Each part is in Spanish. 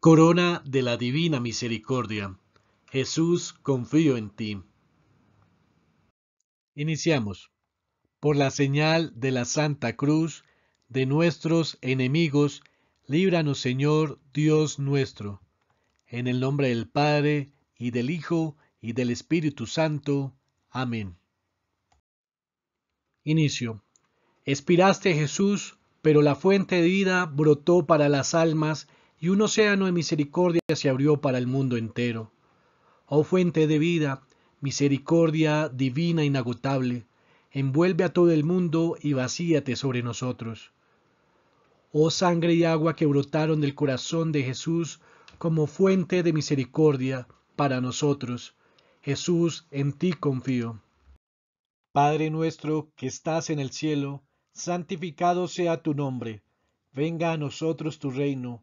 Corona de la Divina Misericordia. Jesús, confío en ti. Iniciamos. Por la señal de la Santa Cruz, de nuestros enemigos, líbranos Señor Dios nuestro. En el nombre del Padre, y del Hijo, y del Espíritu Santo. Amén. Inicio. Espiraste Jesús, pero la fuente de vida brotó para las almas y un océano de misericordia se abrió para el mundo entero. Oh fuente de vida, misericordia divina inagotable, envuelve a todo el mundo y vacíate sobre nosotros. Oh sangre y agua que brotaron del corazón de Jesús como fuente de misericordia para nosotros. Jesús, en ti confío. Padre nuestro que estás en el cielo, santificado sea tu nombre. Venga a nosotros tu reino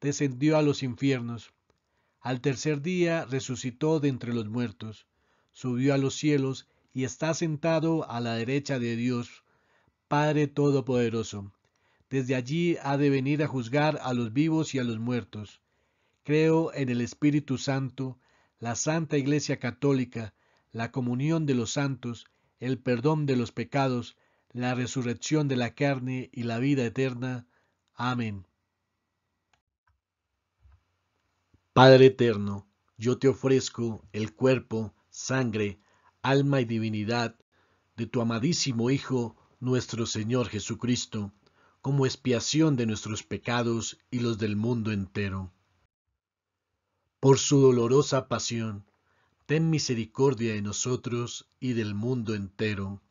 descendió a los infiernos. Al tercer día resucitó de entre los muertos, subió a los cielos y está sentado a la derecha de Dios, Padre Todopoderoso. Desde allí ha de venir a juzgar a los vivos y a los muertos. Creo en el Espíritu Santo, la Santa Iglesia Católica, la comunión de los santos, el perdón de los pecados, la resurrección de la carne y la vida eterna. Amén. Padre eterno, yo te ofrezco el cuerpo, sangre, alma y divinidad de tu amadísimo Hijo, nuestro Señor Jesucristo, como expiación de nuestros pecados y los del mundo entero. Por su dolorosa pasión, ten misericordia de nosotros y del mundo entero.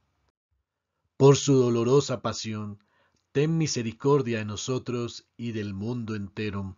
Por su dolorosa pasión, ten misericordia de nosotros y del mundo entero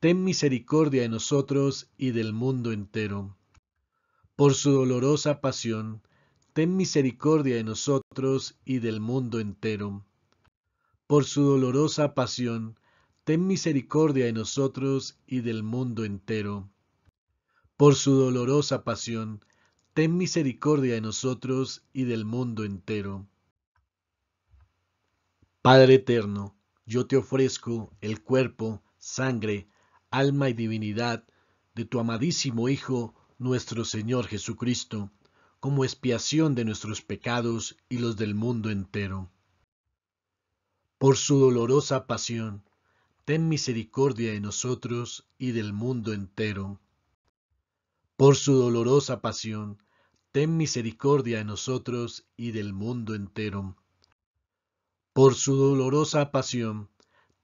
ten misericordia de nosotros y del mundo entero. Por su dolorosa pasión, ten misericordia de nosotros y del mundo entero. Por su dolorosa pasión, ten misericordia de nosotros y del mundo entero. Por su dolorosa pasión, ten misericordia de nosotros y del mundo entero. Padre eterno, yo te ofrezco el cuerpo, sangre, alma y divinidad de tu amadísimo Hijo, nuestro Señor Jesucristo, como expiación de nuestros pecados y los del mundo entero. Por su dolorosa pasión, ten misericordia de nosotros y del mundo entero. Por su dolorosa pasión, ten misericordia de nosotros y del mundo entero. Por su dolorosa pasión,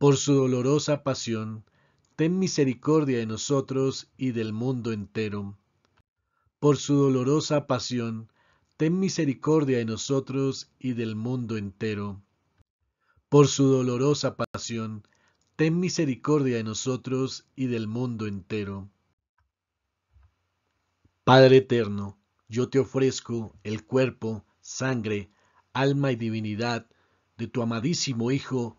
por su dolorosa pasión, ten misericordia de nosotros y del mundo entero. Por su dolorosa pasión, ten misericordia de nosotros y del mundo entero. Por su dolorosa pasión, ten misericordia de nosotros y del mundo entero. Padre eterno, yo te ofrezco el cuerpo, sangre, alma y divinidad de tu amadísimo Hijo,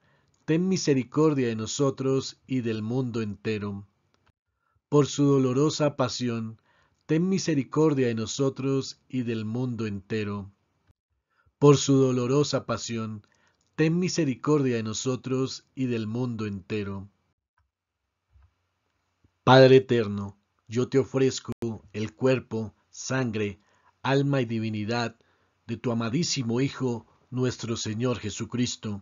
ten misericordia de nosotros y del mundo entero. Por su dolorosa pasión, ten misericordia de nosotros y del mundo entero. Por su dolorosa pasión, ten misericordia de nosotros y del mundo entero. Padre eterno, yo te ofrezco el cuerpo, sangre, alma y divinidad de tu amadísimo Hijo, nuestro Señor Jesucristo,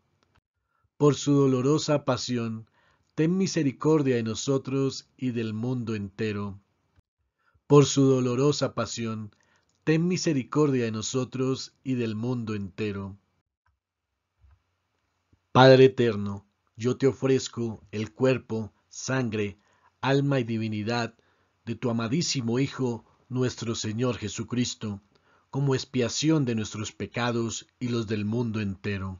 por su dolorosa pasión, ten misericordia de nosotros y del mundo entero. Por su dolorosa pasión, ten misericordia de nosotros y del mundo entero. Padre eterno, yo te ofrezco el cuerpo, sangre, alma y divinidad de tu amadísimo Hijo, nuestro Señor Jesucristo, como expiación de nuestros pecados y los del mundo entero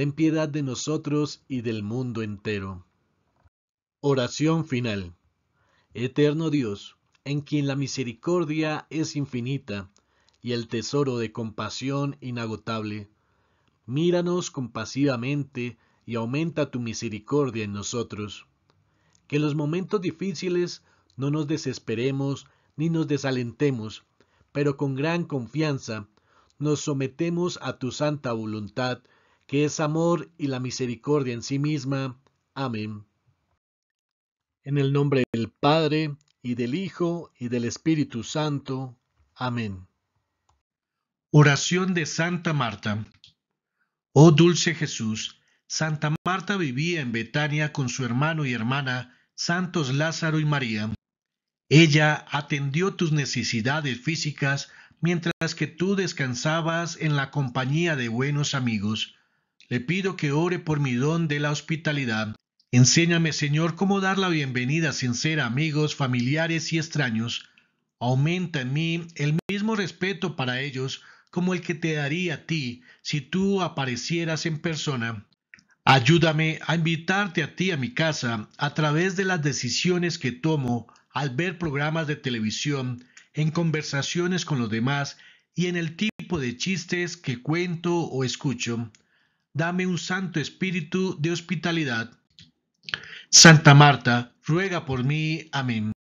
ten piedad de nosotros y del mundo entero. Oración final. Eterno Dios, en quien la misericordia es infinita y el tesoro de compasión inagotable, míranos compasivamente y aumenta tu misericordia en nosotros. Que en los momentos difíciles no nos desesperemos ni nos desalentemos, pero con gran confianza nos sometemos a tu santa voluntad que es amor y la misericordia en sí misma. Amén. En el nombre del Padre, y del Hijo, y del Espíritu Santo. Amén. Oración de Santa Marta. Oh dulce Jesús, Santa Marta vivía en Betania con su hermano y hermana, Santos Lázaro y María. Ella atendió tus necesidades físicas mientras que tú descansabas en la compañía de buenos amigos. Le pido que ore por mi don de la hospitalidad. Enséñame, Señor, cómo dar la bienvenida sin ser amigos, familiares y extraños. Aumenta en mí el mismo respeto para ellos como el que te daría a ti si tú aparecieras en persona. Ayúdame a invitarte a ti a mi casa a través de las decisiones que tomo al ver programas de televisión, en conversaciones con los demás y en el tipo de chistes que cuento o escucho dame un santo espíritu de hospitalidad. Santa Marta, ruega por mí. Amén.